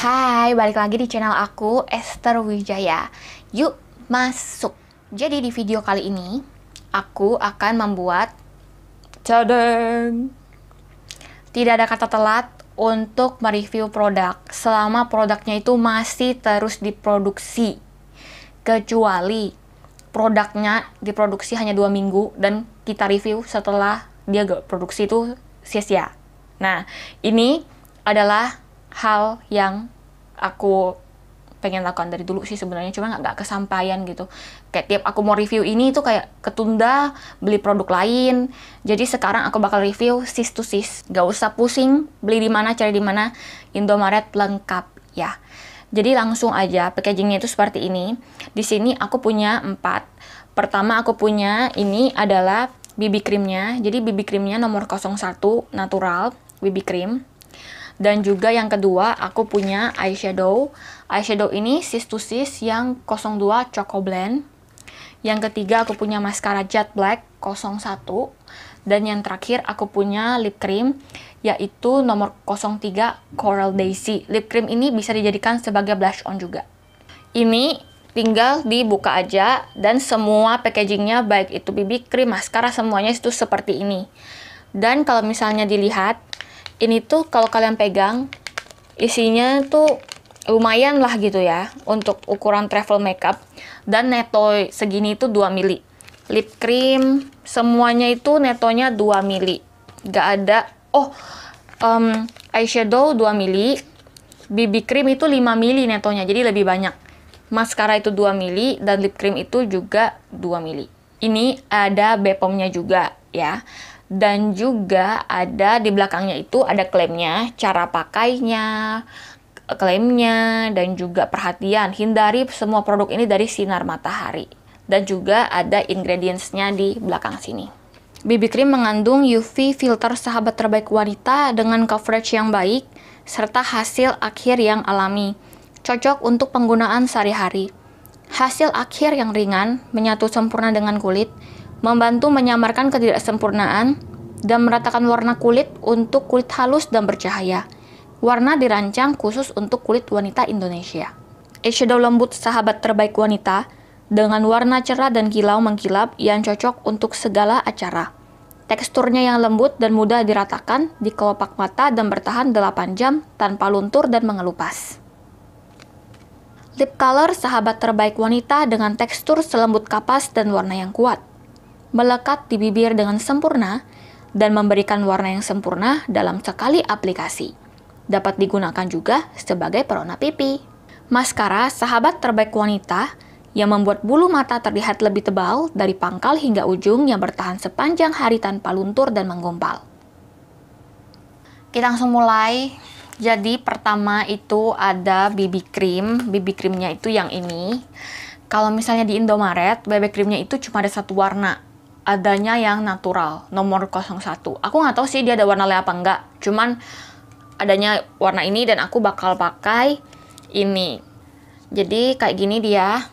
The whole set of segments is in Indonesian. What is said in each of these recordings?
Hai, balik lagi di channel aku Esther Wijaya. Yuk masuk. Jadi di video kali ini aku akan membuat cadang. Tidak ada kata telat untuk mereview produk selama produknya itu masih terus diproduksi. Kecuali produknya diproduksi hanya dua minggu dan kita review setelah dia produksi itu sia-sia. Nah, ini adalah hal yang aku pengen lakukan dari dulu sih sebenarnya cuma nggak kesampaian gitu kayak tiap aku mau review ini tuh kayak ketunda beli produk lain jadi sekarang aku bakal review sis to sis gak usah pusing beli di mana cari di mana Indomaret lengkap ya jadi langsung aja packagingnya itu seperti ini di sini aku punya empat pertama aku punya ini adalah BB creamnya jadi BB creamnya nomor 01 natural BB cream dan juga yang kedua aku punya eyeshadow eyeshadow ini sis to sis yang 02 choco blend yang ketiga aku punya mascara jet black 01 dan yang terakhir aku punya lip cream yaitu nomor 03 Coral Daisy. Lip cream ini bisa dijadikan sebagai blush on juga. Ini tinggal dibuka aja dan semua packagingnya baik itu BB krim, maskara semuanya itu seperti ini. Dan kalau misalnya dilihat ini tuh kalau kalian pegang isinya tuh lumayan lah gitu ya untuk ukuran travel makeup dan neto segini itu 2 mili lip cream semuanya itu netonya 2 mili gak ada oh um, eyeshadow 2 mili BB cream itu 5 mili netonya jadi lebih banyak mascara itu 2 mili dan lip cream itu juga 2 mili ini ada Bepomnya juga ya dan juga ada di belakangnya itu ada klaimnya, cara pakainya, klaimnya dan juga perhatian. Hindari semua produk ini dari sinar matahari dan juga ada ingredientsnya di belakang sini. BB cream mengandung UV filter sahabat terbaik wanita dengan coverage yang baik serta hasil akhir yang alami. Cocok untuk penggunaan sehari-hari. Hasil akhir yang ringan, menyatu sempurna dengan kulit, membantu menyamarkan ketidaksempurnaan dan meratakan warna kulit untuk kulit halus dan bercahaya. Warna dirancang khusus untuk kulit wanita Indonesia. Eyeshadow lembut sahabat terbaik wanita dengan warna cerah dan kilau mengkilap yang cocok untuk segala acara. Teksturnya yang lembut dan mudah diratakan di kelopak mata dan bertahan 8 jam tanpa luntur dan mengelupas. Lip color sahabat terbaik wanita dengan tekstur selembut kapas dan warna yang kuat melekat di bibir dengan sempurna, dan memberikan warna yang sempurna dalam sekali aplikasi. Dapat digunakan juga sebagai perona pipi. Maskara sahabat terbaik wanita yang membuat bulu mata terlihat lebih tebal dari pangkal hingga ujung yang bertahan sepanjang hari tanpa luntur dan menggumpal. Kita langsung mulai. Jadi pertama itu ada BB cream. BB creamnya itu yang ini. Kalau misalnya di Indomaret, BB creamnya itu cuma ada satu warna, adanya yang natural nomor 01 aku nggak tahu sih dia ada warna lea apa enggak cuman adanya warna ini dan aku bakal pakai ini jadi kayak gini dia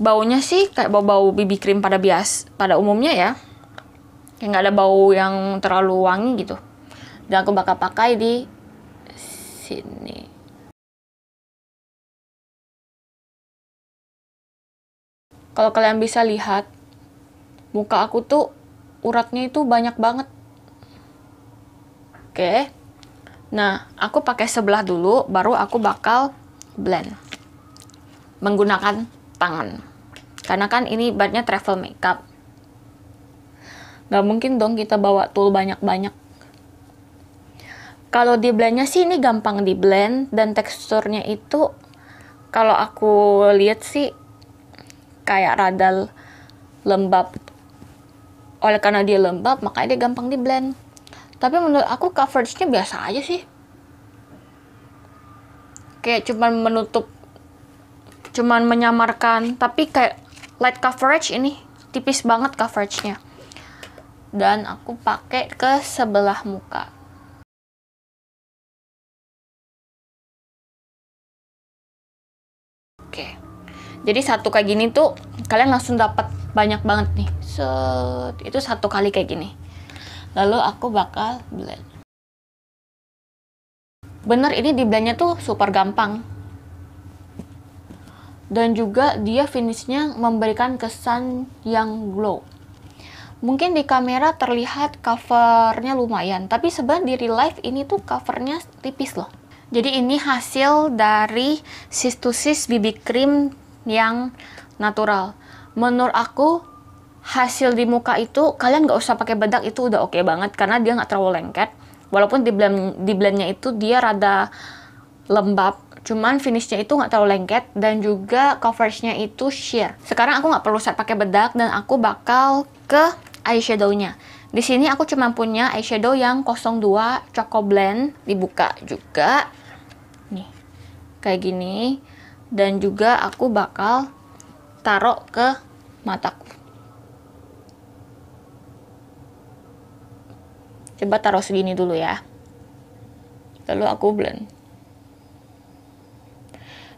baunya sih kayak bau-bau BB cream pada bias pada umumnya ya kayak nggak ada bau yang terlalu wangi gitu dan aku bakal pakai di sini Kalau kalian bisa lihat, muka aku tuh uratnya itu banyak banget. Oke. Nah, aku pakai sebelah dulu, baru aku bakal blend. Menggunakan tangan. Karena kan ini banyak travel makeup. Gak mungkin dong kita bawa tool banyak-banyak. Kalau di blendnya sih ini gampang di blend dan teksturnya itu kalau aku lihat sih kayak radal lembab. Oleh karena dia lembab, makanya dia gampang di blend. Tapi menurut aku coveragenya biasa aja sih. Kayak cuman menutup, cuman menyamarkan. Tapi kayak light coverage ini tipis banget coveragenya. Dan aku pakai ke sebelah muka. Oke. Okay. Jadi satu kayak gini tuh kalian langsung dapat banyak banget nih. Set itu satu kali kayak gini. Lalu aku bakal blend. Bener ini di blendnya tuh super gampang. Dan juga dia finishnya memberikan kesan yang glow. Mungkin di kamera terlihat covernya lumayan, tapi sebenarnya di real life ini tuh covernya tipis loh. Jadi ini hasil dari sis BB cream yang natural. Menurut aku hasil di muka itu kalian nggak usah pakai bedak itu udah oke okay banget karena dia nggak terlalu lengket. Walaupun di blend di blendnya itu dia rada lembab, cuman finishnya itu nggak terlalu lengket dan juga coveragenya itu sheer. Sekarang aku nggak perlu set pakai bedak dan aku bakal ke eyeshadownya. Di sini aku cuma punya eyeshadow yang 02 Choco Blend dibuka juga. Nih. Kayak gini dan juga aku bakal taruh ke mataku coba taruh segini dulu ya lalu aku blend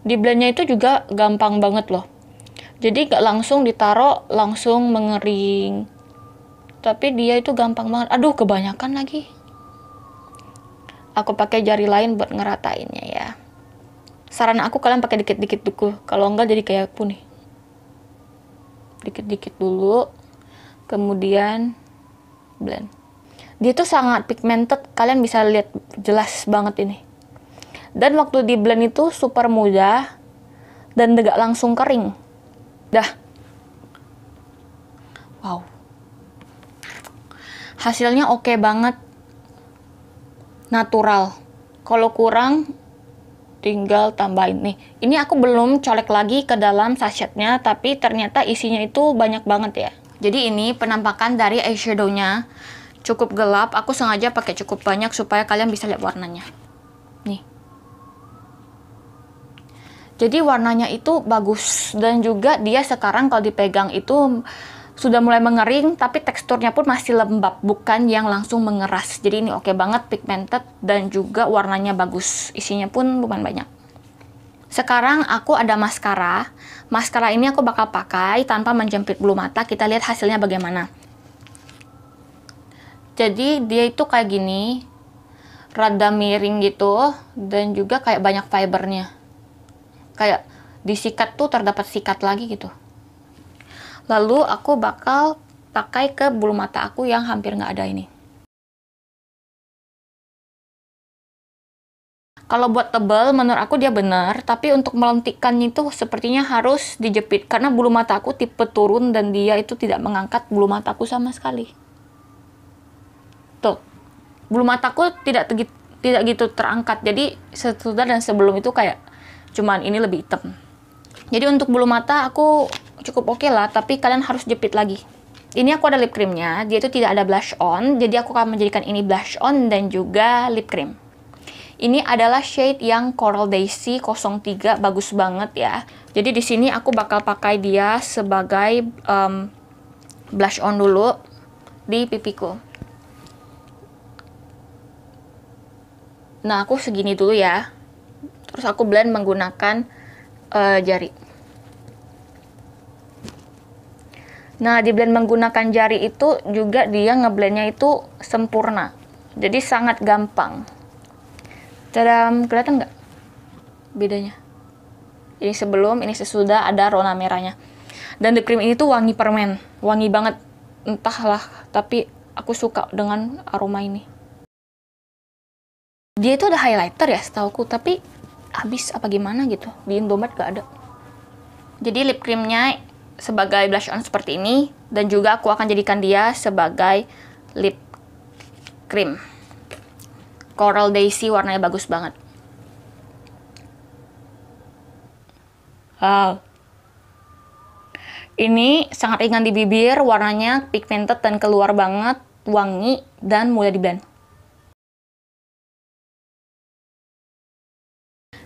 di blendnya itu juga gampang banget loh jadi gak langsung ditaruh langsung mengering tapi dia itu gampang banget aduh kebanyakan lagi aku pakai jari lain buat ngeratainnya ya saran aku kalian pakai dikit-dikit dulu kalau enggak jadi kayak aku nih dikit-dikit dulu kemudian blend dia tuh sangat pigmented kalian bisa lihat jelas banget ini dan waktu di blend itu super mudah dan tidak langsung kering dah wow hasilnya oke okay banget natural kalau kurang tinggal tambahin nih. Ini aku belum colek lagi ke dalam sachetnya, tapi ternyata isinya itu banyak banget ya. Jadi ini penampakan dari eyeshadownya cukup gelap. Aku sengaja pakai cukup banyak supaya kalian bisa lihat warnanya. Nih. Jadi warnanya itu bagus dan juga dia sekarang kalau dipegang itu sudah mulai mengering tapi teksturnya pun masih lembab bukan yang langsung mengeras jadi ini oke okay banget pigmented dan juga warnanya bagus isinya pun lumayan banyak sekarang aku ada maskara maskara ini aku bakal pakai tanpa menjepit bulu mata kita lihat hasilnya bagaimana jadi dia itu kayak gini rada miring gitu dan juga kayak banyak fibernya kayak disikat tuh terdapat sikat lagi gitu lalu aku bakal pakai ke bulu mata aku yang hampir nggak ada ini kalau buat tebal menurut aku dia benar tapi untuk melentikkannya itu sepertinya harus dijepit karena bulu mata aku tipe turun dan dia itu tidak mengangkat bulu mataku sama sekali tuh bulu mataku tidak tidak gitu terangkat jadi setelah dan sebelum itu kayak cuman ini lebih hitam jadi untuk bulu mata aku cukup oke okay lah, tapi kalian harus jepit lagi. Ini aku ada lip creamnya, dia itu tidak ada blush on, jadi aku akan menjadikan ini blush on dan juga lip cream. Ini adalah shade yang Coral Daisy 03, bagus banget ya. Jadi di sini aku bakal pakai dia sebagai um, blush on dulu di pipiku. Nah, aku segini dulu ya. Terus aku blend menggunakan uh, jari. Nah, di blend menggunakan jari itu juga dia ngeblendnya itu sempurna. Jadi sangat gampang. Tadam, kelihatan nggak bedanya? Ini sebelum, ini sesudah ada rona merahnya. Dan the cream ini tuh wangi permen, wangi banget. Entahlah, tapi aku suka dengan aroma ini. Dia itu ada highlighter ya setauku, tapi habis apa gimana gitu. Di Indomaret gak ada. Jadi lip creamnya sebagai blush on seperti ini dan juga aku akan jadikan dia sebagai lip cream Coral Daisy warnanya bagus banget wow ini sangat ringan di bibir warnanya pigmented dan keluar banget wangi dan mudah di blend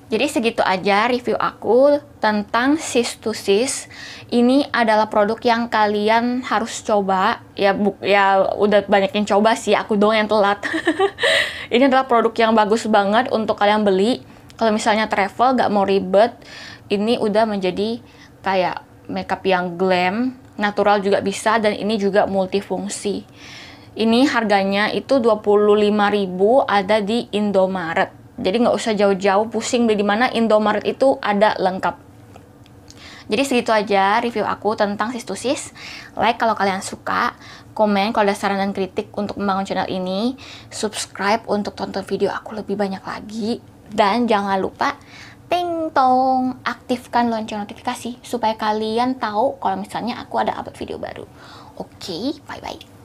Jadi segitu aja review aku tentang sis to sis. Ini adalah produk yang kalian harus coba. Ya bu, ya udah banyak yang coba sih, aku doang yang telat. ini adalah produk yang bagus banget untuk kalian beli. Kalau misalnya travel gak mau ribet, ini udah menjadi kayak makeup yang glam, natural juga bisa dan ini juga multifungsi. Ini harganya itu 25.000 ada di Indomaret. Jadi nggak usah jauh-jauh pusing beli di mana Indomaret itu ada lengkap. Jadi segitu aja review aku tentang sis Like kalau kalian suka, komen kalau ada saran dan kritik untuk membangun channel ini, subscribe untuk tonton video aku lebih banyak lagi, dan jangan lupa ting tong aktifkan lonceng notifikasi supaya kalian tahu kalau misalnya aku ada upload video baru. Oke, okay, bye bye.